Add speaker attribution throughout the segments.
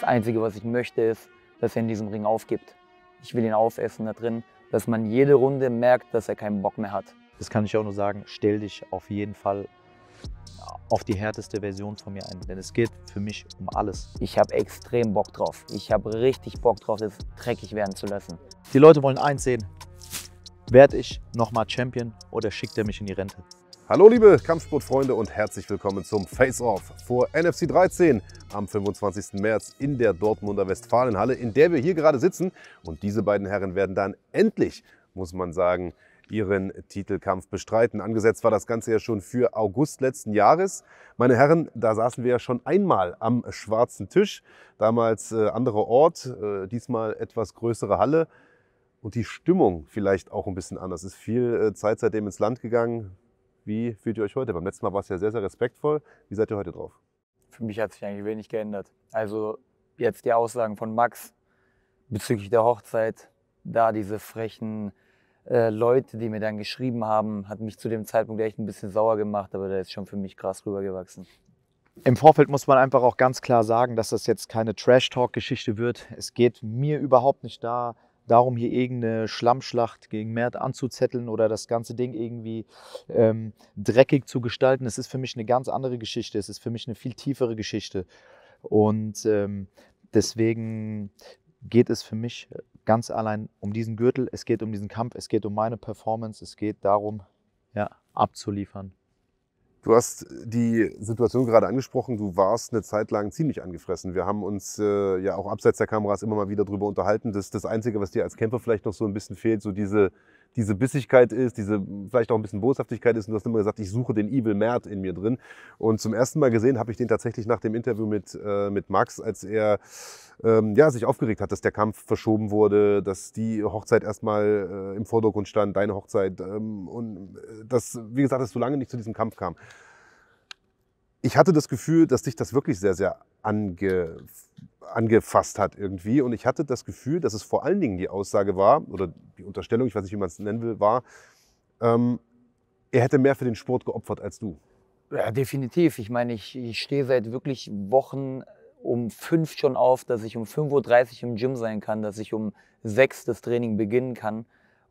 Speaker 1: Das Einzige, was ich möchte, ist, dass er in diesem Ring aufgibt. Ich will ihn aufessen da drin, dass man jede Runde merkt, dass er keinen Bock mehr hat. Das kann ich auch nur sagen, stell dich auf jeden Fall auf die
Speaker 2: härteste Version von mir ein, denn es geht für mich um alles. Ich habe extrem Bock drauf. Ich habe richtig Bock drauf, das dreckig werden zu lassen. Die Leute wollen eins sehen. Werde ich
Speaker 3: nochmal Champion oder schickt er mich in die Rente? Hallo liebe Kampfsportfreunde und herzlich willkommen zum Face-Off vor NFC 13 am 25. März in der Dortmunder Westfalenhalle, in der wir hier gerade sitzen. Und diese beiden Herren werden dann endlich, muss man sagen, ihren Titelkampf bestreiten. Angesetzt war das Ganze ja schon für August letzten Jahres. Meine Herren, da saßen wir ja schon einmal am schwarzen Tisch, damals äh, anderer Ort, äh, diesmal etwas größere Halle und die Stimmung vielleicht auch ein bisschen anders. Es ist viel äh, Zeit seitdem ins Land gegangen. Wie fühlt ihr euch heute? Beim letzten Mal war es ja sehr, sehr respektvoll. Wie seid ihr heute drauf?
Speaker 1: Für mich hat sich eigentlich wenig geändert. Also jetzt die Aussagen von Max bezüglich der Hochzeit, da diese frechen äh, Leute, die mir dann geschrieben haben, hat mich zu dem Zeitpunkt echt ein bisschen sauer gemacht, aber da ist schon für mich Gras rübergewachsen.
Speaker 2: Im Vorfeld muss man einfach auch ganz klar sagen, dass das jetzt keine Trash-Talk-Geschichte wird. Es geht mir überhaupt nicht da, darum, hier irgendeine Schlammschlacht gegen Mert anzuzetteln oder das ganze Ding irgendwie ähm, dreckig zu gestalten. Es ist für mich eine ganz andere Geschichte. Es ist für mich eine viel tiefere Geschichte. Und ähm, deswegen geht es für mich ganz allein um diesen Gürtel. Es geht um diesen Kampf. Es geht um meine Performance.
Speaker 3: Es geht darum,
Speaker 2: ja, abzuliefern.
Speaker 3: Du hast die Situation gerade angesprochen, du warst eine Zeit lang ziemlich angefressen. Wir haben uns äh, ja auch abseits der Kameras immer mal wieder drüber unterhalten. Das ist das Einzige, was dir als Kämpfer vielleicht noch so ein bisschen fehlt, so diese diese Bissigkeit ist, diese vielleicht auch ein bisschen Boshaftigkeit ist. Und du hast immer gesagt, ich suche den Evil Mert in mir drin. Und zum ersten Mal gesehen habe ich den tatsächlich nach dem Interview mit, äh, mit Max, als er ähm, ja, sich aufgeregt hat, dass der Kampf verschoben wurde, dass die Hochzeit erstmal äh, im Vordergrund stand, deine Hochzeit. Ähm, und äh, das, wie gesagt, es so lange nicht zu diesem Kampf kam ich hatte das Gefühl, dass dich das wirklich sehr, sehr ange, angefasst hat irgendwie. Und ich hatte das Gefühl, dass es vor allen Dingen die Aussage war, oder die Unterstellung, ich weiß nicht, wie man es nennen will, war, ähm, er hätte mehr für den Sport geopfert als du.
Speaker 1: Ja, definitiv. Ich meine, ich, ich stehe seit wirklich Wochen um fünf schon auf, dass ich um 5.30 Uhr im Gym sein kann, dass ich um sechs das Training beginnen kann.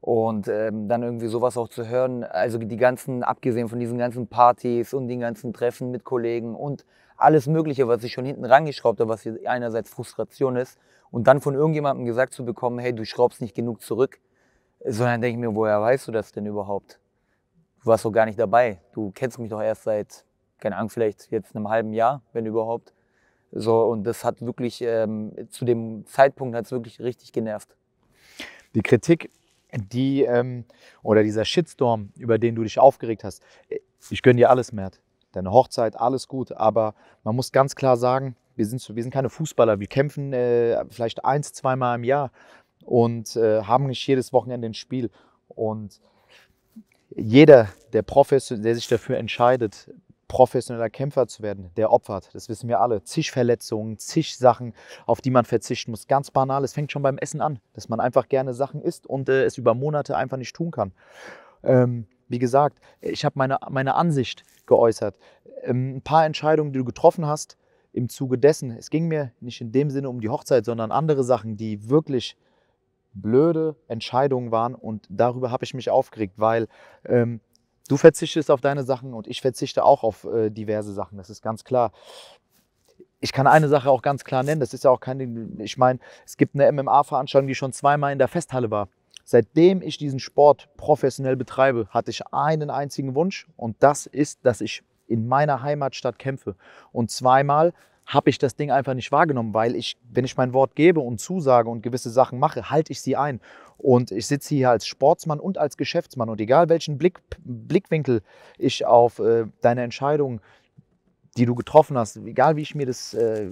Speaker 1: Und ähm, dann irgendwie sowas auch zu hören, also die ganzen, abgesehen von diesen ganzen Partys und den ganzen Treffen mit Kollegen und alles Mögliche, was ich schon hinten rangeschraubt habe, was hier einerseits Frustration ist, und dann von irgendjemandem gesagt zu bekommen, hey, du schraubst nicht genug zurück, sondern denke ich mir, woher weißt du das denn überhaupt? Du warst doch gar nicht dabei. Du kennst mich doch erst seit, keine Ahnung, vielleicht jetzt einem halben Jahr, wenn überhaupt. So, und das hat wirklich, ähm, zu dem Zeitpunkt hat es wirklich richtig genervt.
Speaker 2: Die Kritik die ähm, oder dieser Shitstorm, über den du dich aufgeregt hast, ich gönne dir alles, Mert. Deine Hochzeit, alles gut, aber man muss ganz klar sagen, wir sind, wir sind keine Fußballer, wir kämpfen äh, vielleicht eins, zweimal im Jahr und äh, haben nicht jedes Wochenende ein Spiel. Und jeder, der, Professor, der sich dafür entscheidet, professioneller Kämpfer zu werden, der opfert. Das wissen wir alle. Zig Verletzungen, zig Sachen, auf die man verzichten muss. Ganz banal, es fängt schon beim Essen an, dass man einfach gerne Sachen isst und äh, es über Monate einfach nicht tun kann. Ähm, wie gesagt, ich habe meine, meine Ansicht geäußert. Ähm, ein paar Entscheidungen, die du getroffen hast im Zuge dessen. Es ging mir nicht in dem Sinne um die Hochzeit, sondern andere Sachen, die wirklich blöde Entscheidungen waren und darüber habe ich mich aufgeregt, weil ähm, Du verzichtest auf deine Sachen und ich verzichte auch auf äh, diverse Sachen, das ist ganz klar. Ich kann eine Sache auch ganz klar nennen, das ist ja auch keine, ich meine, es gibt eine MMA-Veranstaltung, die schon zweimal in der Festhalle war. Seitdem ich diesen Sport professionell betreibe, hatte ich einen einzigen Wunsch und das ist, dass ich in meiner Heimatstadt kämpfe. Und zweimal habe ich das Ding einfach nicht wahrgenommen, weil ich, wenn ich mein Wort gebe und zusage und gewisse Sachen mache, halte ich sie ein. Und ich sitze hier als Sportsmann und als Geschäftsmann. Und egal welchen Blick, Blickwinkel ich auf äh, deine Entscheidung, die du getroffen hast, egal wie ich mir das, äh,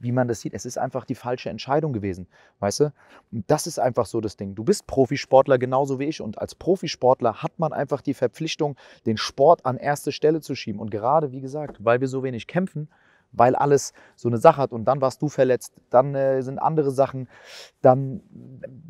Speaker 2: wie man das sieht, es ist einfach die falsche Entscheidung gewesen. Weißt du? Und das ist einfach so das Ding. Du bist Profisportler genauso wie ich. Und als Profisportler hat man einfach die Verpflichtung, den Sport an erste Stelle zu schieben. Und gerade, wie gesagt, weil wir so wenig kämpfen, weil alles so eine Sache hat und dann warst du verletzt, dann äh, sind andere Sachen, dann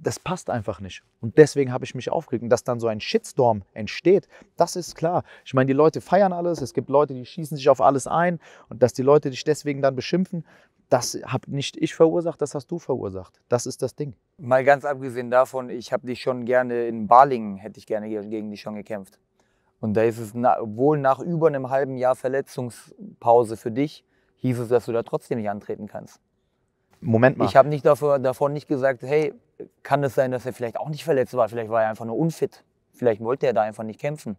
Speaker 2: das passt einfach nicht. Und deswegen habe ich mich aufgeregt. Und dass dann so ein Shitstorm entsteht, das ist klar. Ich meine, die Leute feiern alles, es gibt Leute, die schießen sich auf alles ein und dass die Leute dich deswegen dann beschimpfen, das habe nicht ich verursacht, das hast du verursacht. Das ist das Ding.
Speaker 1: Mal ganz abgesehen davon, ich habe dich schon gerne in Balingen, hätte ich gerne gegen dich schon gekämpft. Und da ist es na, wohl nach über einem halben Jahr Verletzungspause für dich hieß es, dass du da trotzdem nicht antreten kannst. Moment mal. Ich habe nicht davor, davon nicht gesagt, hey, kann es sein, dass er vielleicht auch nicht verletzt war? Vielleicht war er einfach nur unfit. Vielleicht wollte er da einfach nicht kämpfen.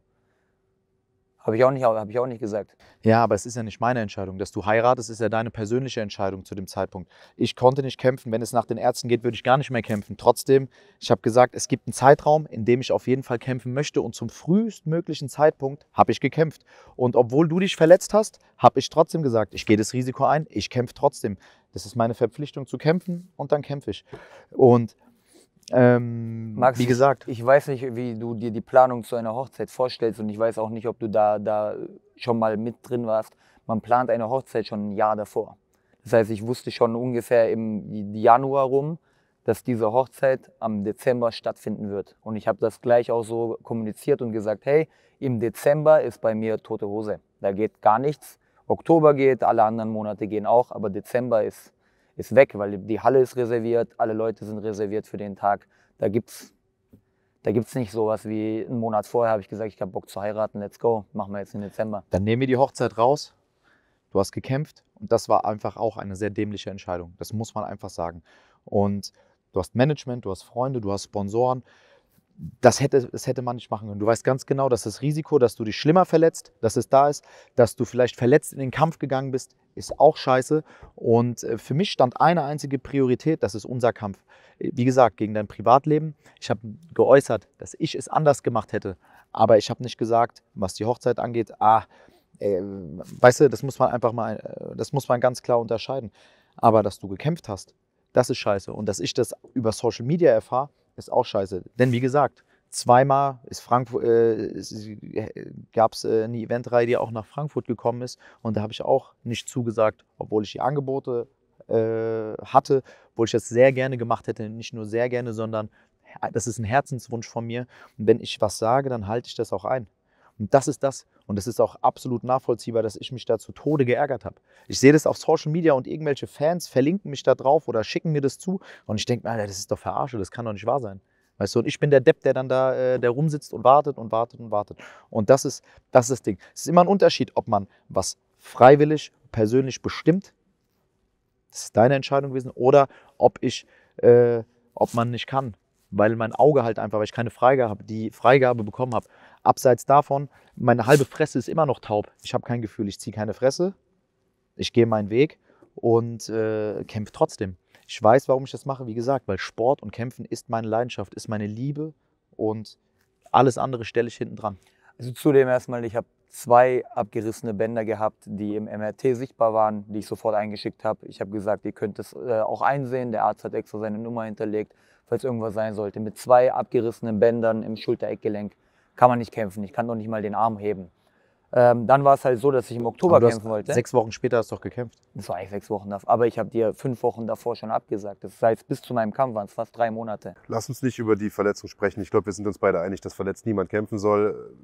Speaker 1: Habe ich, auch nicht, hab ich auch nicht gesagt.
Speaker 2: Ja, aber es ist ja nicht meine Entscheidung. Dass du heiratest, ist ja deine persönliche Entscheidung zu dem Zeitpunkt. Ich konnte nicht kämpfen. Wenn es nach den Ärzten geht, würde ich gar nicht mehr kämpfen. Trotzdem, ich habe gesagt, es gibt einen Zeitraum, in dem ich auf jeden Fall kämpfen möchte. Und zum frühestmöglichen Zeitpunkt habe ich gekämpft. Und obwohl du dich verletzt hast, habe ich trotzdem gesagt, ich gehe das Risiko ein, ich kämpfe trotzdem. Das ist meine Verpflichtung zu kämpfen und dann kämpfe ich. Und ähm, Max, wie
Speaker 1: gesagt. Ich weiß nicht, wie du dir die Planung zu einer Hochzeit vorstellst und ich weiß auch nicht, ob du da, da schon mal mit drin warst. Man plant eine Hochzeit schon ein Jahr davor. Das heißt, ich wusste schon ungefähr im Januar rum, dass diese Hochzeit am Dezember stattfinden wird. Und ich habe das gleich auch so kommuniziert und gesagt, hey, im Dezember ist bei mir tote Hose. Da geht gar nichts. Oktober geht, alle anderen Monate gehen auch, aber Dezember ist ist weg, weil die Halle ist reserviert, alle Leute sind reserviert für den Tag. Da gibt es da gibt's nicht sowas wie einen Monat vorher habe ich gesagt, ich habe Bock zu heiraten, let's go, machen wir jetzt im Dezember.
Speaker 2: Dann nehmen wir die Hochzeit raus. Du hast gekämpft und das war einfach auch eine sehr dämliche Entscheidung. Das muss man einfach sagen. Und du hast Management, du hast Freunde, du hast Sponsoren das hätte, das hätte man nicht machen können. Du weißt ganz genau, dass das Risiko, dass du dich schlimmer verletzt, dass es da ist, dass du vielleicht verletzt in den Kampf gegangen bist, ist auch scheiße. Und äh, für mich stand eine einzige Priorität, das ist unser Kampf. Äh, wie gesagt, gegen dein Privatleben. Ich habe geäußert, dass ich es anders gemacht hätte. Aber ich habe nicht gesagt, was die Hochzeit angeht, ah, äh, weißt du, das muss man einfach mal, äh, das muss man ganz klar unterscheiden. Aber dass du gekämpft hast, das ist scheiße. Und dass ich das über Social Media erfahre, ist auch scheiße. Denn wie gesagt, zweimal ist Frankfurt, äh, gab es äh, eine Eventreihe, die auch nach Frankfurt gekommen ist. Und da habe ich auch nicht zugesagt, obwohl ich die Angebote äh, hatte, obwohl ich das sehr gerne gemacht hätte. Nicht nur sehr gerne, sondern äh, das ist ein Herzenswunsch von mir. Und wenn ich was sage, dann halte ich das auch ein. Und das ist das. Und es ist auch absolut nachvollziehbar, dass ich mich da zu Tode geärgert habe. Ich sehe das auf Social Media und irgendwelche Fans verlinken mich da drauf oder schicken mir das zu. Und ich denke, Alter, das ist doch verarsche, das kann doch nicht wahr sein. Weißt du, und ich bin der Depp, der dann da, äh, der rumsitzt und wartet und wartet und wartet. Und das ist, das ist das Ding. Es ist immer ein Unterschied, ob man was freiwillig, persönlich bestimmt, das ist deine Entscheidung gewesen, oder ob ich, äh, ob man nicht kann, weil mein Auge halt einfach, weil ich keine Freigabe, die Freigabe bekommen habe. Abseits davon, meine halbe Fresse ist immer noch taub. Ich habe kein Gefühl, ich ziehe keine Fresse. Ich gehe meinen Weg und äh, kämpfe trotzdem. Ich weiß, warum ich das mache, wie gesagt, weil Sport und Kämpfen ist meine Leidenschaft, ist meine Liebe und alles
Speaker 1: andere stelle ich hinten dran. Also zudem erstmal, ich habe zwei abgerissene Bänder gehabt, die im MRT sichtbar waren, die ich sofort eingeschickt habe. Ich habe gesagt, ihr könnt es äh, auch einsehen. Der Arzt hat extra seine Nummer hinterlegt, falls irgendwas sein sollte. Mit zwei abgerissenen Bändern im schulter kann man nicht kämpfen. Ich kann doch nicht mal den Arm heben. Ähm, dann war es halt so, dass ich im Oktober kämpfen hast, wollte. Sechs Wochen später hast du doch gekämpft. Das war eigentlich sechs Wochen davor. Aber ich habe dir fünf Wochen davor schon abgesagt. Das heißt, bis zu meinem Kampf waren es fast drei Monate.
Speaker 3: Lass uns nicht über die Verletzung sprechen. Ich glaube, wir sind uns beide einig, dass verletzt niemand kämpfen soll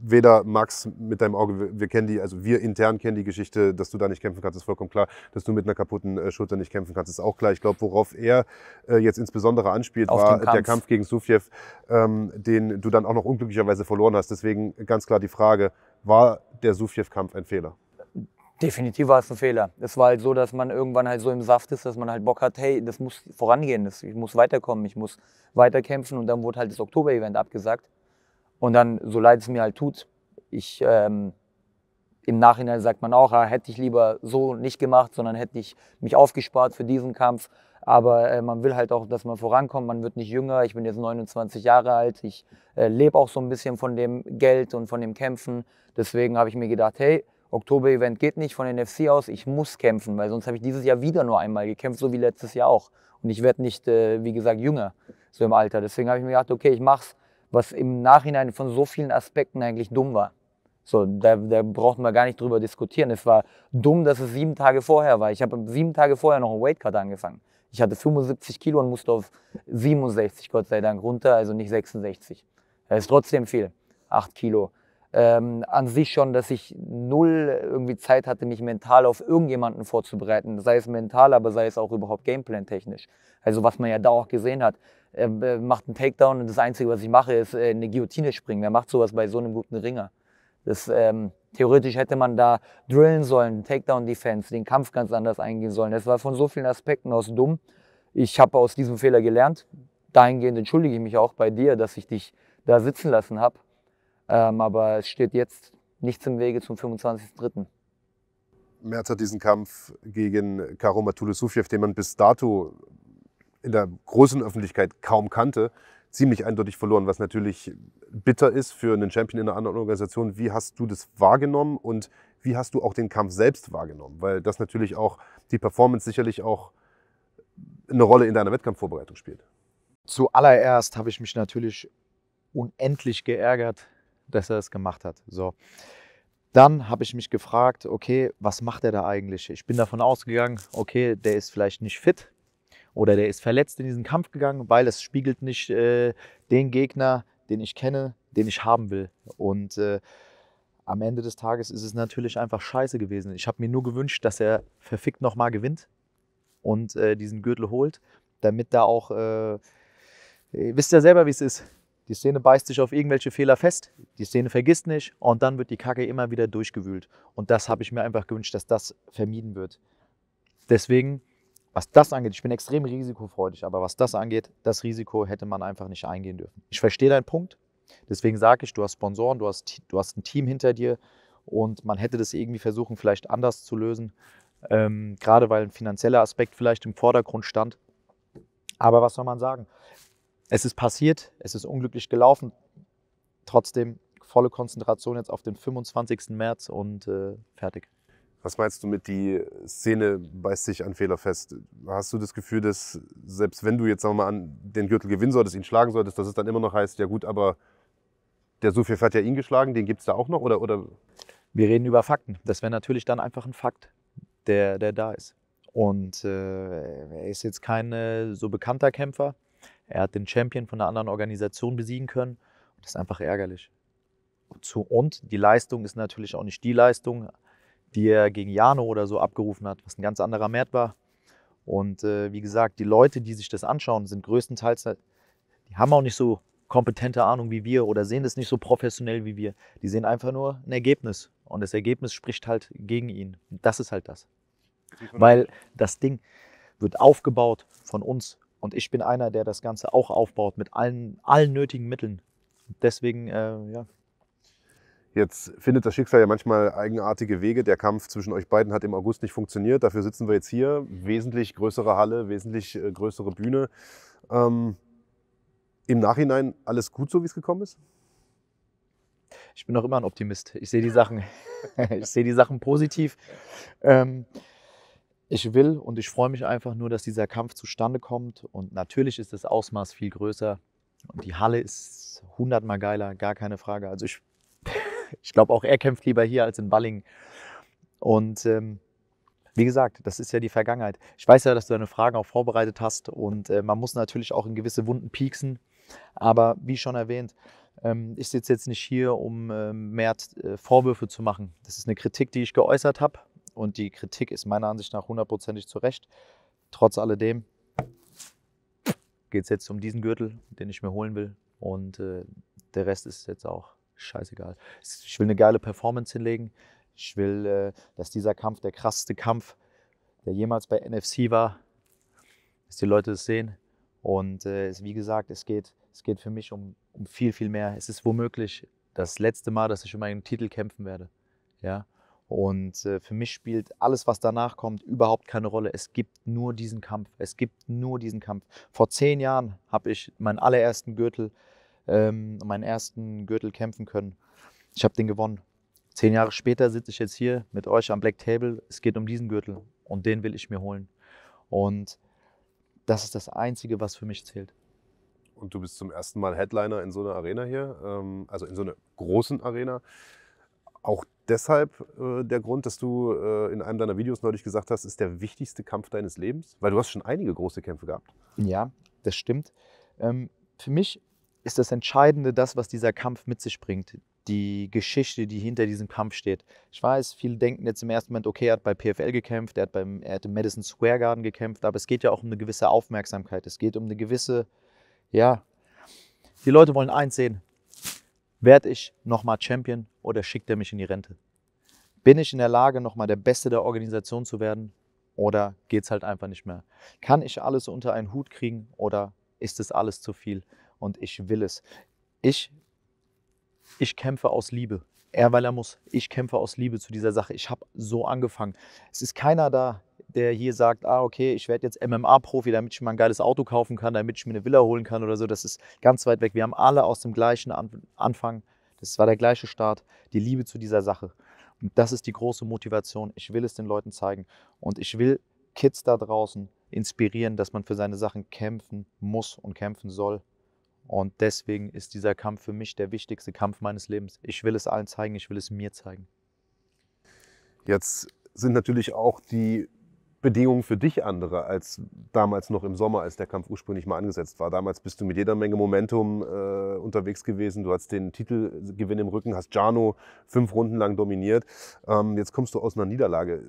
Speaker 3: weder Max mit deinem Auge, wir kennen die, also wir intern kennen die Geschichte, dass du da nicht kämpfen kannst, ist vollkommen klar. Dass du mit einer kaputten äh, Schulter nicht kämpfen kannst, ist auch klar. Ich glaube, worauf er äh, jetzt insbesondere anspielt, Auf war Kampf. der Kampf gegen Sufjev, ähm, den du dann auch noch unglücklicherweise verloren hast. Deswegen ganz klar die Frage, war der Sufjev-Kampf ein Fehler?
Speaker 1: Definitiv war es ein Fehler. Es war halt so, dass man irgendwann halt so im Saft ist, dass man halt Bock hat, hey, das muss vorangehen, das, ich muss weiterkommen, ich muss weiterkämpfen. Und dann wurde halt das Oktober-Event abgesagt. Und dann, so leid es mir halt tut, ich, ähm, im Nachhinein sagt man auch, ja, ah, hätte ich lieber so nicht gemacht, sondern hätte ich mich aufgespart für diesen Kampf. Aber äh, man will halt auch, dass man vorankommt. Man wird nicht jünger. Ich bin jetzt 29 Jahre alt. Ich äh, lebe auch so ein bisschen von dem Geld und von dem Kämpfen. Deswegen habe ich mir gedacht, hey, Oktober-Event geht nicht von den FC aus. Ich muss kämpfen, weil sonst habe ich dieses Jahr wieder nur einmal gekämpft, so wie letztes Jahr auch. Und ich werde nicht, äh, wie gesagt, jünger so im Alter. Deswegen habe ich mir gedacht, okay, ich mach's was im Nachhinein von so vielen Aspekten eigentlich dumm war. So, da, da braucht man gar nicht drüber diskutieren. Es war dumm, dass es sieben Tage vorher war. Ich habe sieben Tage vorher noch einen Weightcut angefangen. Ich hatte 75 Kilo und musste auf 67, Gott sei Dank, runter, also nicht 66. Das ist trotzdem viel. Acht Kilo ähm, an sich schon, dass ich null irgendwie Zeit hatte, mich mental auf irgendjemanden vorzubereiten, sei es mental, aber sei es auch überhaupt Gameplan-technisch. Also was man ja da auch gesehen hat, er ähm, äh, macht einen Takedown und das Einzige, was ich mache, ist äh, eine Guillotine springen. Wer macht sowas bei so einem guten Ringer? Das, ähm, theoretisch hätte man da drillen sollen, Takedown-Defense, den Kampf ganz anders eingehen sollen. Das war von so vielen Aspekten aus dumm. Ich habe aus diesem Fehler gelernt. Dahingehend entschuldige ich mich auch bei dir, dass ich dich da sitzen lassen habe ähm, aber es steht jetzt nichts im Wege zum 25.03.
Speaker 3: Merz hat diesen Kampf gegen Karo Sufjev, den man bis dato in der großen Öffentlichkeit kaum kannte, ziemlich eindeutig verloren, was natürlich bitter ist für einen Champion in einer anderen Organisation. Wie hast du das wahrgenommen und wie hast du auch den Kampf selbst wahrgenommen? Weil das natürlich auch die Performance sicherlich auch eine Rolle in deiner Wettkampfvorbereitung spielt. Zuallererst habe ich mich natürlich unendlich
Speaker 2: geärgert, dass er es gemacht hat. So. Dann habe ich mich gefragt, okay, was macht er da eigentlich? Ich bin davon ausgegangen, okay, der ist vielleicht nicht fit oder der ist verletzt in diesen Kampf gegangen, weil es spiegelt nicht äh, den Gegner, den ich kenne, den ich haben will. Und äh, am Ende des Tages ist es natürlich einfach scheiße gewesen. Ich habe mir nur gewünscht, dass er verfickt nochmal gewinnt und äh, diesen Gürtel holt, damit da auch, äh, ihr wisst ja selber, wie es ist. Die Szene beißt sich auf irgendwelche Fehler fest, die Szene vergisst nicht und dann wird die Kacke immer wieder durchgewühlt. Und das habe ich mir einfach gewünscht, dass das vermieden wird. Deswegen, was das angeht, ich bin extrem risikofreudig, aber was das angeht, das Risiko hätte man einfach nicht eingehen dürfen. Ich verstehe deinen Punkt, deswegen sage ich, du hast Sponsoren, du hast, du hast ein Team hinter dir und man hätte das irgendwie versuchen, vielleicht anders zu lösen, ähm, gerade weil ein finanzieller Aspekt vielleicht im Vordergrund stand. Aber was soll man sagen? es ist passiert, es ist unglücklich gelaufen. Trotzdem volle Konzentration jetzt auf den 25. März und äh,
Speaker 3: fertig. Was meinst du mit die Szene beißt sich an Fehler fest? Hast du das Gefühl, dass selbst wenn du jetzt sagen wir mal an den Gürtel gewinnen solltest, ihn schlagen solltest, dass es dann immer noch heißt, ja gut, aber der Sufif hat ja ihn geschlagen, den gibt es da auch noch oder, oder? Wir reden über Fakten. Das wäre natürlich dann
Speaker 2: einfach ein Fakt, der, der da ist. Und äh, er ist jetzt kein äh, so bekannter Kämpfer. Er hat den Champion von einer anderen Organisation besiegen können. Das ist einfach ärgerlich. Und die Leistung ist natürlich auch nicht die Leistung, die er gegen Jano oder so abgerufen hat, was ein ganz anderer Wert war. Und äh, wie gesagt, die Leute, die sich das anschauen, sind größtenteils, halt, die haben auch nicht so kompetente Ahnung wie wir oder sehen das nicht so professionell wie wir. Die sehen einfach nur ein Ergebnis. Und das Ergebnis spricht halt gegen ihn. Das ist halt das. Weil das Ding wird aufgebaut von uns und ich bin einer, der das Ganze auch aufbaut mit allen, allen nötigen Mitteln. Deswegen, äh, ja.
Speaker 3: Jetzt findet das Schicksal ja manchmal eigenartige Wege. Der Kampf zwischen euch beiden hat im August nicht funktioniert. Dafür sitzen wir jetzt hier. Wesentlich größere Halle, wesentlich äh, größere Bühne. Ähm, Im Nachhinein alles gut, so wie es gekommen ist? Ich bin auch immer ein Optimist. Ich sehe die Sachen, ich sehe die Sachen positiv.
Speaker 2: Ähm, ich will und ich freue mich einfach nur, dass dieser Kampf zustande kommt. Und natürlich ist das Ausmaß viel größer. Und die Halle ist hundertmal geiler, gar keine Frage. Also ich, ich glaube auch, er kämpft lieber hier als in Ballingen. Und ähm, wie gesagt, das ist ja die Vergangenheit. Ich weiß ja, dass du deine Fragen auch vorbereitet hast und äh, man muss natürlich auch in gewisse Wunden pieksen. Aber wie schon erwähnt, ähm, ich sitze jetzt nicht hier, um äh, mehr äh, Vorwürfe zu machen. Das ist eine Kritik, die ich geäußert habe und die Kritik ist meiner Ansicht nach hundertprozentig zu Recht. Trotz alledem geht es jetzt um diesen Gürtel, den ich mir holen will. Und äh, der Rest ist jetzt auch scheißegal. Ich will eine geile Performance hinlegen. Ich will, äh, dass dieser Kampf der krasseste Kampf, der jemals bei NFC war, dass die Leute es sehen. Und äh, es, wie gesagt, es geht, es geht für mich um, um viel, viel mehr. Es ist womöglich das letzte Mal, dass ich um einen Titel kämpfen werde. Ja. Und äh, für mich spielt alles, was danach kommt, überhaupt keine Rolle. Es gibt nur diesen Kampf. Es gibt nur diesen Kampf. Vor zehn Jahren habe ich meinen allerersten Gürtel, ähm, meinen ersten Gürtel kämpfen können. Ich habe den gewonnen. Zehn Jahre später sitze ich jetzt hier mit euch am Black Table. Es geht um diesen Gürtel und den will ich mir holen. Und das ist das
Speaker 3: Einzige, was für mich zählt. Und du bist zum ersten Mal Headliner in so einer Arena hier, ähm, also in so einer großen Arena. Auch deshalb äh, der Grund, dass du äh, in einem deiner Videos neulich gesagt hast, ist der wichtigste Kampf deines Lebens? Weil du hast schon einige große Kämpfe gehabt.
Speaker 2: Ja, das stimmt. Ähm, für mich ist das Entscheidende das, was dieser Kampf mit sich bringt. Die Geschichte, die hinter diesem Kampf steht. Ich weiß, viele denken jetzt im ersten Moment, okay, er hat bei PFL gekämpft, er hat, beim, er hat im Madison Square Garden gekämpft, aber es geht ja auch um eine gewisse Aufmerksamkeit. Es geht um eine gewisse, ja, die Leute wollen eins sehen. Werde ich nochmal Champion oder schickt er mich in die Rente? Bin ich in der Lage, nochmal der Beste der Organisation zu werden oder geht es halt einfach nicht mehr? Kann ich alles unter einen Hut kriegen oder ist es alles zu viel? Und ich will es. Ich, ich kämpfe aus Liebe. Er, weil er muss. Ich kämpfe aus Liebe zu dieser Sache. Ich habe so angefangen. Es ist keiner da, der hier sagt, ah, okay, ich werde jetzt MMA-Profi, damit ich mir ein geiles Auto kaufen kann, damit ich mir eine Villa holen kann oder so, das ist ganz weit weg. Wir haben alle aus dem gleichen Anfang, das war der gleiche Start, die Liebe zu dieser Sache. Und das ist die große Motivation. Ich will es den Leuten zeigen und ich will Kids da draußen inspirieren, dass man für seine Sachen kämpfen muss und kämpfen soll. Und deswegen ist dieser Kampf für mich der wichtigste Kampf meines Lebens. Ich will es allen zeigen, ich will es mir zeigen.
Speaker 3: Jetzt sind natürlich auch die Bedingungen für dich andere als damals noch im Sommer, als der Kampf ursprünglich mal angesetzt war. Damals bist du mit jeder Menge Momentum äh, unterwegs gewesen. Du hast den Titelgewinn im Rücken, hast Jano fünf Runden lang dominiert. Ähm, jetzt kommst du aus einer Niederlage.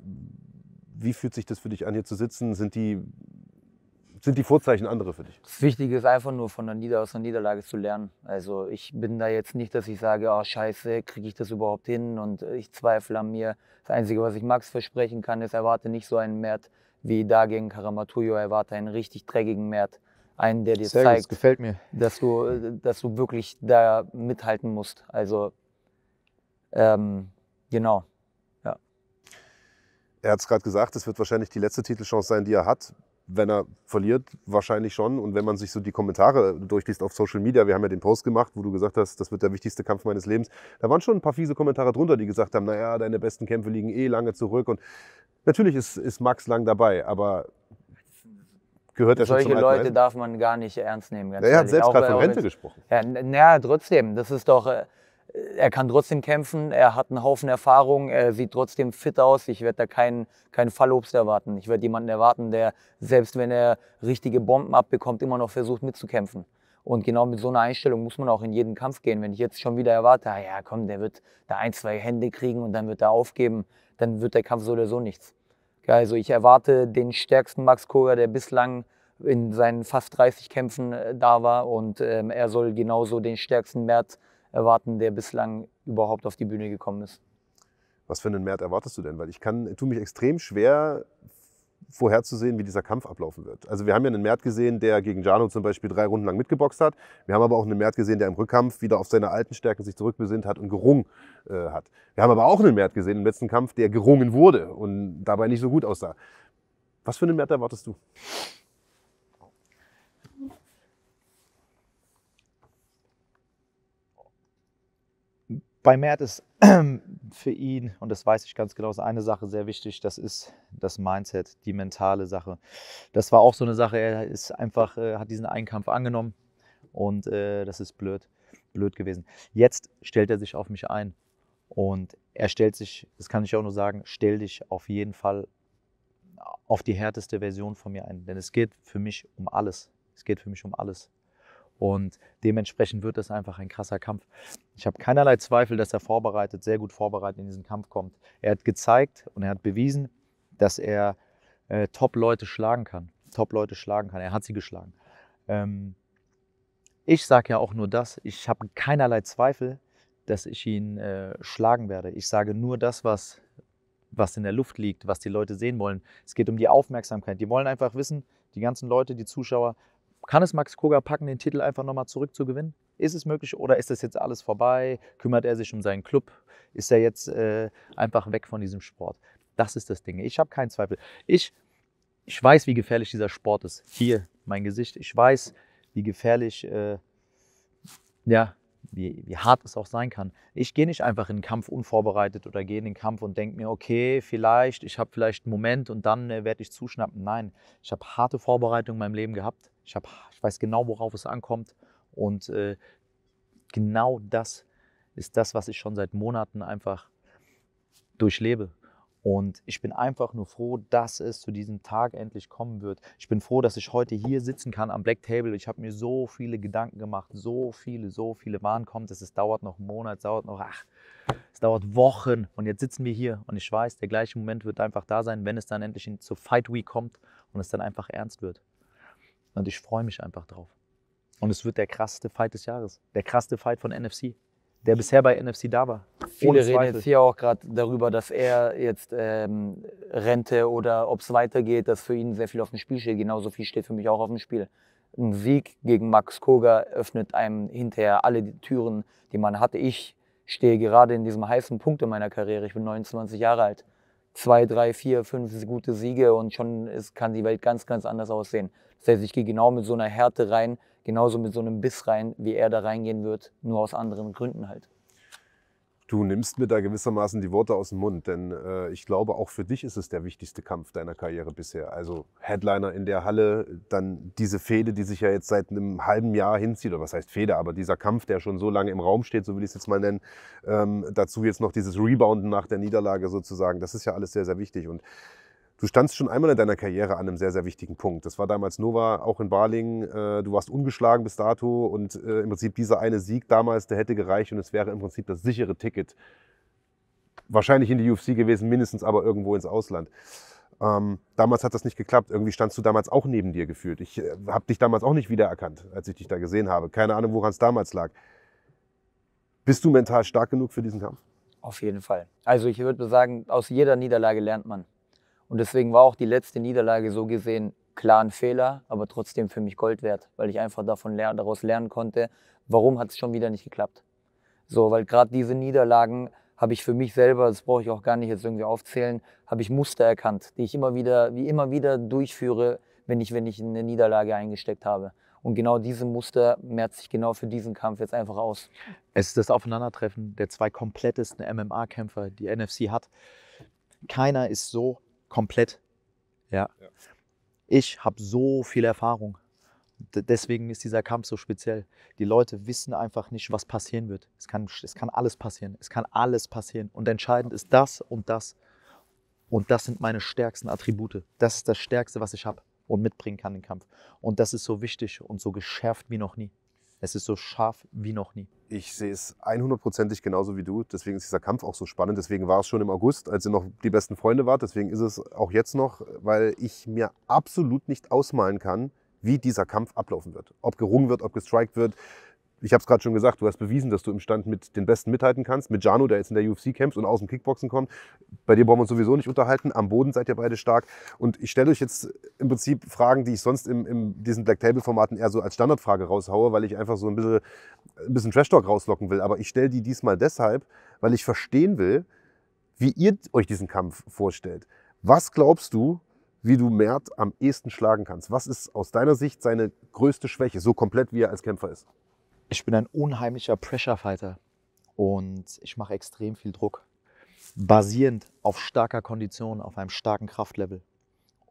Speaker 3: Wie fühlt sich das für dich an, hier zu sitzen? Sind die sind die Vorzeichen
Speaker 1: andere für dich? Das Wichtige ist einfach nur von der Nieder aus der Niederlage zu lernen. Also ich bin da jetzt nicht, dass ich sage, oh scheiße, kriege ich das überhaupt hin und ich zweifle an mir. Das Einzige, was ich Max versprechen kann, ist, erwarte nicht so einen Mert wie da gegen Karamatuyo, erwarte einen richtig dreckigen Mert. Einen, der dir Sehr zeigt, gut, gefällt mir. Dass, du, dass du wirklich da mithalten musst. Also ähm, genau.
Speaker 3: Er hat es gerade gesagt, es wird wahrscheinlich die letzte Titelchance sein, die er hat wenn er verliert, wahrscheinlich schon. Und wenn man sich so die Kommentare durchliest auf Social Media, wir haben ja den Post gemacht, wo du gesagt hast, das wird der wichtigste Kampf meines Lebens. Da waren schon ein paar fiese Kommentare drunter, die gesagt haben, naja, deine besten Kämpfe liegen eh lange zurück. Und natürlich ist, ist Max lang dabei, aber gehört er schon Solche Leute rein?
Speaker 1: darf man gar nicht ernst nehmen. er hat selbst gerade von Rente gesprochen. Ja, naja, trotzdem, das ist doch... Äh, er kann trotzdem kämpfen, er hat einen Haufen Erfahrung, er sieht trotzdem fit aus. Ich werde da keinen, keinen Fallobst erwarten. Ich werde jemanden erwarten, der, selbst wenn er richtige Bomben abbekommt, immer noch versucht mitzukämpfen. Und genau mit so einer Einstellung muss man auch in jeden Kampf gehen. Wenn ich jetzt schon wieder erwarte, ah ja komm, der wird da ein, zwei Hände kriegen und dann wird er aufgeben, dann wird der Kampf so oder so nichts. Also ich erwarte den stärksten Max Koga, der bislang in seinen fast 30 Kämpfen äh, da war und ähm, er soll genauso den stärksten März erwarten,
Speaker 3: der bislang überhaupt auf die Bühne gekommen ist. Was für einen Mert erwartest du denn? Weil ich kann, tue mich extrem schwer vorherzusehen, wie dieser Kampf ablaufen wird. Also wir haben ja einen Mert gesehen, der gegen Jano zum Beispiel drei Runden lang mitgeboxt hat. Wir haben aber auch einen Mert gesehen, der im Rückkampf wieder auf seine alten Stärken sich zurückbesinnt hat und gerungen äh, hat. Wir haben aber auch einen Mert gesehen im letzten Kampf, der gerungen wurde und dabei nicht so gut aussah. Was für einen Mert erwartest du?
Speaker 2: Bei Mert ist für ihn, und das weiß ich ganz genau, ist eine Sache sehr wichtig, das ist das Mindset, die mentale Sache. Das war auch so eine Sache, er ist einfach, äh, hat diesen Einkampf angenommen und äh, das ist blöd, blöd gewesen. Jetzt stellt er sich auf mich ein und er stellt sich, das kann ich auch nur sagen, stell dich auf jeden Fall auf die härteste Version von mir ein, denn es geht für mich um alles. Es geht für mich um alles. Und dementsprechend wird es einfach ein krasser Kampf. Ich habe keinerlei Zweifel, dass er vorbereitet, sehr gut vorbereitet in diesen Kampf kommt. Er hat gezeigt und er hat bewiesen, dass er äh, Top-Leute schlagen kann. Top-Leute schlagen kann. Er hat sie geschlagen. Ähm, ich sage ja auch nur das. Ich habe keinerlei Zweifel, dass ich ihn äh, schlagen werde. Ich sage nur das, was, was in der Luft liegt, was die Leute sehen wollen. Es geht um die Aufmerksamkeit. Die wollen einfach wissen, die ganzen Leute, die Zuschauer, kann es Max Koga packen, den Titel einfach nochmal zurückzugewinnen? Ist es möglich oder ist das jetzt alles vorbei? Kümmert er sich um seinen Club? Ist er jetzt äh, einfach weg von diesem Sport? Das ist das Ding. Ich habe keinen Zweifel. Ich, ich weiß, wie gefährlich dieser Sport ist. Hier mein Gesicht. Ich weiß, wie gefährlich äh, ja, wie, wie hart es auch sein kann. Ich gehe nicht einfach in den Kampf unvorbereitet oder gehe in den Kampf und denke mir, okay, vielleicht, ich habe vielleicht einen Moment und dann äh, werde ich zuschnappen. Nein, ich habe harte Vorbereitungen in meinem Leben gehabt. Ich, hab, ich weiß genau, worauf es ankommt. Und äh, genau das ist das, was ich schon seit Monaten einfach durchlebe. Und ich bin einfach nur froh, dass es zu diesem Tag endlich kommen wird. Ich bin froh, dass ich heute hier sitzen kann am Black Table. Ich habe mir so viele Gedanken gemacht, so viele, so viele Waren kommen. Das ist, dauert noch einen Monat, es dauert noch, ach, es dauert Wochen. Und jetzt sitzen wir hier und ich weiß, der gleiche Moment wird einfach da sein, wenn es dann endlich in, zur Fight Week kommt und es dann einfach ernst wird. Und ich freue mich einfach drauf. Und es wird der krasseste Fight des Jahres, der krasseste Fight von NFC, der bisher bei NFC da war. Viele reden jetzt
Speaker 1: hier auch gerade darüber, dass er jetzt ähm, Rente oder ob es weitergeht, dass für ihn sehr viel auf dem Spiel steht. Genauso viel steht für mich auch auf dem Spiel. Ein Sieg gegen Max Koga öffnet einem hinterher alle Türen, die man hatte. Ich stehe gerade in diesem heißen Punkt in meiner Karriere. Ich bin 29 Jahre alt. Zwei, drei, vier, fünf gute Siege und schon ist, kann die Welt ganz, ganz anders aussehen. Das heißt, ich gehe genau mit so einer Härte rein, genauso mit so einem Biss rein, wie er da reingehen wird, nur aus anderen Gründen halt.
Speaker 3: Du nimmst mir da gewissermaßen die Worte aus dem Mund, denn äh, ich glaube, auch für dich ist es der wichtigste Kampf deiner Karriere bisher. Also Headliner in der Halle, dann diese Fehde, die sich ja jetzt seit einem halben Jahr hinzieht, oder was heißt Fehde, aber dieser Kampf, der schon so lange im Raum steht, so will ich es jetzt mal nennen, ähm, dazu jetzt noch dieses Rebounden nach der Niederlage sozusagen, das ist ja alles sehr, sehr wichtig. Und Du standst schon einmal in deiner Karriere an einem sehr, sehr wichtigen Punkt. Das war damals Nova, auch in Balingen. Äh, du warst ungeschlagen bis dato und äh, im Prinzip dieser eine Sieg damals, der hätte gereicht und es wäre im Prinzip das sichere Ticket. Wahrscheinlich in die UFC gewesen, mindestens aber irgendwo ins Ausland. Ähm, damals hat das nicht geklappt. Irgendwie standst du damals auch neben dir gefühlt. Ich äh, habe dich damals auch nicht wiedererkannt, als ich dich da gesehen habe. Keine Ahnung, woran es damals lag. Bist du mental stark genug für diesen Kampf? Auf jeden Fall.
Speaker 1: Also ich würde sagen, aus jeder Niederlage lernt man. Und deswegen war auch die letzte Niederlage so gesehen klar ein Fehler, aber trotzdem für mich Gold wert, weil ich einfach davon ler daraus lernen konnte, warum hat es schon wieder nicht geklappt. So, weil gerade diese Niederlagen habe ich für mich selber, das brauche ich auch gar nicht jetzt irgendwie aufzählen, habe ich Muster erkannt, die ich immer wieder, wie immer wieder durchführe, wenn ich, wenn ich eine Niederlage eingesteckt habe. Und genau diese Muster merkt sich genau für diesen Kampf jetzt einfach aus. Es ist das
Speaker 2: Aufeinandertreffen der zwei komplettesten MMA-Kämpfer, die NFC hat. Keiner ist so Komplett. Ja. ja. Ich habe so viel Erfahrung. D deswegen ist dieser Kampf so speziell. Die Leute wissen einfach nicht, was passieren wird. Es kann, es kann alles passieren. Es kann alles passieren. Und entscheidend ist das und das. Und das sind meine stärksten Attribute. Das ist das Stärkste, was ich habe und mitbringen kann im Kampf. Und das ist so wichtig und so geschärft wie noch nie. Es ist so scharf wie noch nie.
Speaker 3: Ich sehe es 100%ig genauso wie du. Deswegen ist dieser Kampf auch so spannend. Deswegen war es schon im August, als ihr noch die besten Freunde wart. Deswegen ist es auch jetzt noch, weil ich mir absolut nicht ausmalen kann, wie dieser Kampf ablaufen wird. Ob gerungen wird, ob gestrikt wird, ich habe es gerade schon gesagt, du hast bewiesen, dass du im Stand mit den Besten mithalten kannst. Mit Jano, der jetzt in der UFC kämpft und aus dem Kickboxen kommt. Bei dir brauchen wir uns sowieso nicht unterhalten. Am Boden seid ihr beide stark. Und ich stelle euch jetzt im Prinzip Fragen, die ich sonst in, in diesen Black Table-Formaten eher so als Standardfrage raushaue, weil ich einfach so ein bisschen, ein bisschen Trash-Talk rauslocken will. Aber ich stelle die diesmal deshalb, weil ich verstehen will, wie ihr euch diesen Kampf vorstellt. Was glaubst du, wie du Mert am ehesten schlagen kannst? Was ist aus deiner Sicht seine größte Schwäche, so komplett wie er als Kämpfer ist? ich bin ein unheimlicher Pressure-Fighter
Speaker 2: und ich mache extrem viel Druck, basierend auf starker Kondition, auf einem starken Kraftlevel.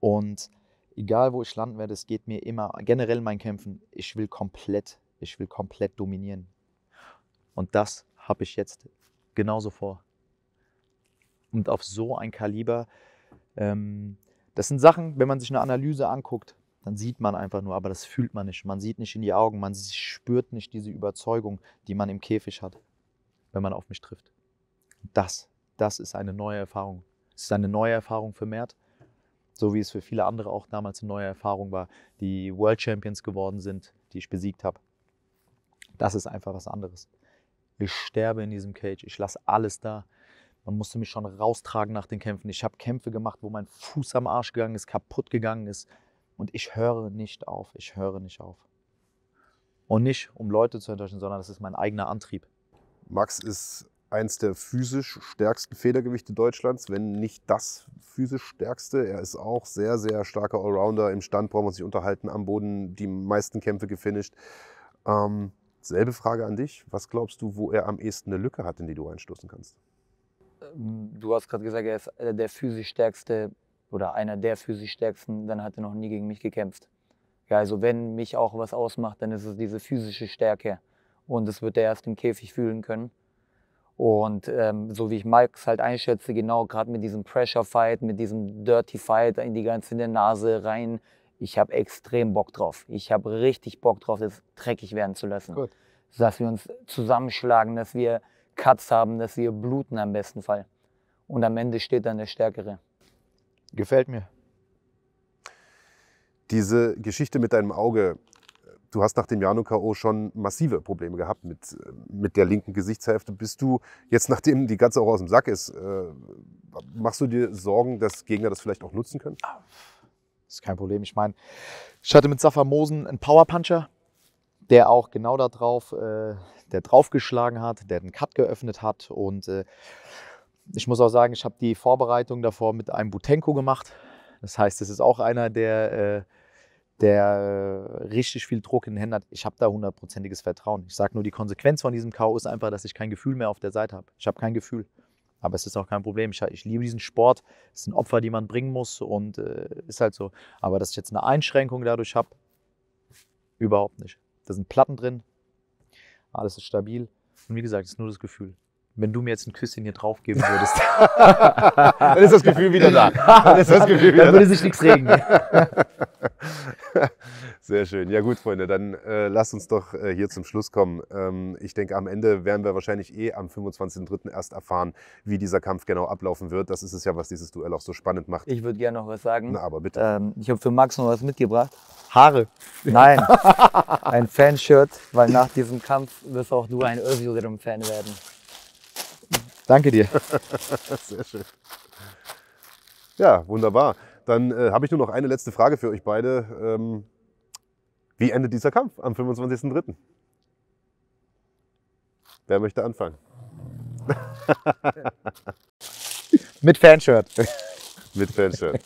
Speaker 2: Und egal, wo ich landen werde, es geht mir immer generell mein Kämpfen. Ich will komplett, ich will komplett dominieren. Und das habe ich jetzt genauso vor. Und auf so ein Kaliber, ähm, das sind Sachen, wenn man sich eine Analyse anguckt, dann sieht man einfach nur, aber das fühlt man nicht. Man sieht nicht in die Augen, man spürt nicht diese Überzeugung, die man im Käfig hat, wenn man auf mich trifft. Das, das ist eine neue Erfahrung. Es ist eine neue Erfahrung für Mert, so wie es für viele andere auch damals eine neue Erfahrung war, die World Champions geworden sind, die ich besiegt habe. Das ist einfach was anderes. Ich sterbe in diesem Cage, ich lasse alles da. Man musste mich schon raustragen nach den Kämpfen. Ich habe Kämpfe gemacht, wo mein Fuß am Arsch gegangen ist, kaputt gegangen ist und ich höre nicht auf, ich höre nicht
Speaker 3: auf. Und nicht, um Leute zu enttäuschen, sondern das ist mein eigener Antrieb. Max ist eins der physisch stärksten Federgewichte Deutschlands, wenn nicht das physisch stärkste. Er ist auch sehr, sehr starker Allrounder. Im Stand braucht man sich unterhalten, am Boden die meisten Kämpfe gefinisht. Ähm, selbe Frage an dich. Was glaubst du, wo er am ehesten eine Lücke hat, in die du einstoßen kannst?
Speaker 1: Ähm, du hast gerade gesagt, er ist der physisch stärkste oder einer der physisch stärksten, dann hat er noch nie gegen mich gekämpft. Ja, also wenn mich auch was ausmacht, dann ist es diese physische Stärke. Und das wird er erst im Käfig fühlen können. Und ähm, so wie ich Max halt einschätze, genau gerade mit diesem Pressure-Fight, mit diesem Dirty-Fight in die ganze in der Nase rein, ich habe extrem Bock drauf. Ich habe richtig Bock drauf, das dreckig werden zu lassen. Gut. Dass wir uns zusammenschlagen, dass wir Cuts haben, dass wir bluten am besten Fall. Und am Ende steht dann der Stärkere.
Speaker 3: Gefällt mir. Diese Geschichte mit deinem Auge, du hast nach dem Jano-K.O. schon massive Probleme gehabt mit, äh, mit der linken Gesichtshälfte. Bist du jetzt, nachdem die Katze auch aus dem Sack ist, äh, machst du dir Sorgen, dass Gegner das vielleicht auch nutzen können? Das ah, ist kein Problem. Ich meine,
Speaker 2: ich hatte mit Safar Mosen einen Powerpuncher, der auch genau da drauf, äh, der draufgeschlagen hat, der den Cut geöffnet hat und äh, ich muss auch sagen, ich habe die Vorbereitung davor mit einem Butenko gemacht. Das heißt, es ist auch einer, der, äh, der äh, richtig viel Druck in den Händen hat. Ich habe da hundertprozentiges Vertrauen. Ich sage nur, die Konsequenz von diesem K.O. ist einfach, dass ich kein Gefühl mehr auf der Seite habe. Ich habe kein Gefühl. Aber es ist auch kein Problem. Ich, ich, liebe diesen Sport. Es sind Opfer, die man bringen muss und äh, ist halt so. Aber dass ich jetzt eine Einschränkung dadurch habe, überhaupt nicht. Da sind Platten drin, alles ist stabil. Und wie gesagt, es ist nur das Gefühl wenn du mir jetzt ein Küsschen hier drauf geben würdest. dann ist das Gefühl wieder da. Dann ist das Gefühl wieder da. dann würde sich nichts regen.
Speaker 3: Sehr schön. Ja gut, Freunde, dann äh, lasst uns doch äh, hier zum Schluss kommen. Ähm, ich denke, am Ende werden wir wahrscheinlich eh am 25.03. erst erfahren, wie dieser Kampf genau ablaufen wird. Das ist es ja, was dieses Duell auch so spannend macht.
Speaker 1: Ich würde gerne noch was sagen. Na, aber
Speaker 3: bitte. Ähm, ich habe für Max noch was mitgebracht. Haare. Nein,
Speaker 1: ein Fanshirt, weil nach diesem Kampf wirst auch du ein Özil-Fan werden. Danke dir.
Speaker 3: Sehr schön. Ja, wunderbar. Dann äh, habe ich nur noch eine letzte Frage für euch beide. Ähm, wie endet dieser Kampf am 25.03.? Wer möchte anfangen? Mit Fanshirt. Mit Fanshirt.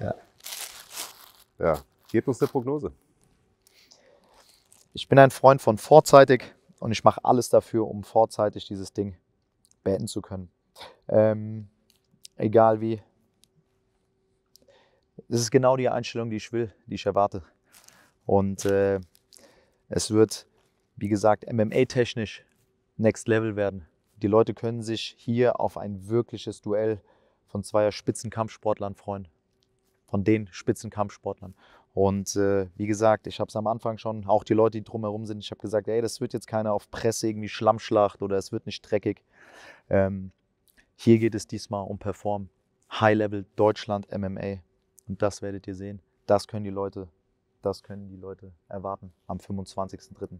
Speaker 3: ja. Ja, geht uns der Prognose.
Speaker 2: Ich bin ein Freund von vorzeitig und ich mache alles dafür, um vorzeitig dieses Ding beenden zu können. Ähm, egal wie. Es ist genau die Einstellung, die ich will, die ich erwarte. Und äh, es wird, wie gesagt, MMA-technisch Next Level werden. Die Leute können sich hier auf ein wirkliches Duell von zweier Spitzenkampfsportlern freuen. Von den Spitzenkampfsportlern. Und äh, wie gesagt, ich habe es am Anfang schon, auch die Leute, die drumherum sind, ich habe gesagt, ey, das wird jetzt keiner auf Presse irgendwie Schlammschlacht oder es wird nicht dreckig. Ähm, hier geht es diesmal um Perform, High Level Deutschland MMA. Und das werdet ihr sehen. Das können die Leute,
Speaker 1: das können die Leute erwarten am 25.03.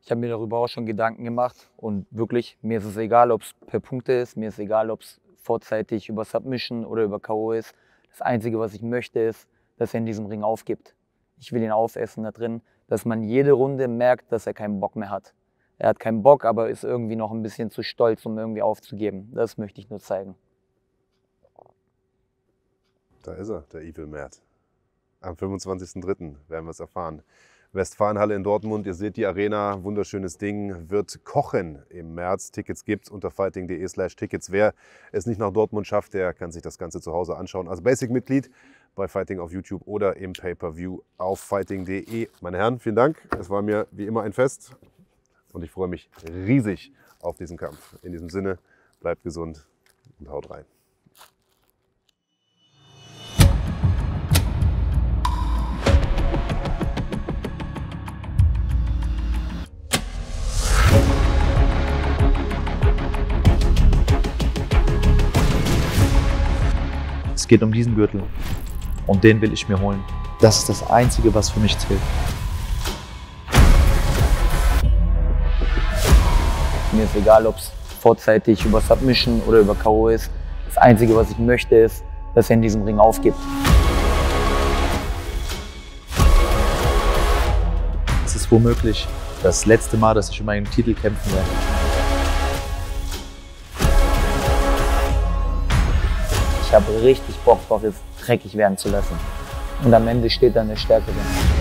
Speaker 1: Ich habe mir darüber auch schon Gedanken gemacht und wirklich, mir ist es egal, ob es per Punkte ist, mir ist egal, ob es vorzeitig über Submission oder über K.O. ist. Das Einzige, was ich möchte, ist, dass er in diesem Ring aufgibt. Ich will ihn aufessen da drin, dass man jede Runde merkt, dass er keinen Bock mehr hat. Er hat keinen Bock, aber ist irgendwie noch ein bisschen zu stolz, um irgendwie aufzugeben. Das möchte ich nur zeigen.
Speaker 3: Da ist er, der Evil Mert. Am 25.03. werden wir es erfahren. Westfalenhalle in Dortmund. Ihr seht die Arena, wunderschönes Ding, wird kochen im März. Tickets gibt es unter fighting.de slash Tickets. Wer es nicht nach Dortmund schafft, der kann sich das Ganze zu Hause anschauen. Als Basic-Mitglied bei Fighting auf YouTube oder im Pay-Per-View auf fighting.de. Meine Herren, vielen Dank. Es war mir wie immer ein Fest und ich freue mich riesig auf diesen Kampf. In diesem Sinne, bleibt gesund und haut rein.
Speaker 2: Es geht um diesen Gürtel. Und den will ich mir holen. Das ist das Einzige, was für mich zählt.
Speaker 1: Mir ist egal, ob es vorzeitig über Submission oder über K.O. ist. Das Einzige, was ich möchte, ist, dass er in diesem Ring aufgibt. Es ist womöglich das letzte Mal, dass ich um meinen Titel kämpfen werde. Ich habe richtig Bock drauf, jetzt dreckig werden zu lassen. Und am Ende steht dann eine Stärke. Drin.